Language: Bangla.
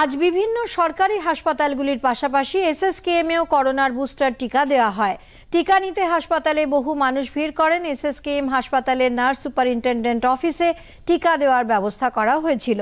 আজ বিভিন্ন সরকারি হাসপাতালগুলির পাশাপাশি এসএসকেএমেও করোনার বুস্টার টিকা দেওয়া হয় টিকা নিতে হাসপাতালে বহু মানুষ ভিড় করেন এসএসকেএম হাসপাতালের নার্স সুপারিনটেন্ডেন্ট অফিসে টিকা দেওয়ার ব্যবস্থা করা হয়েছিল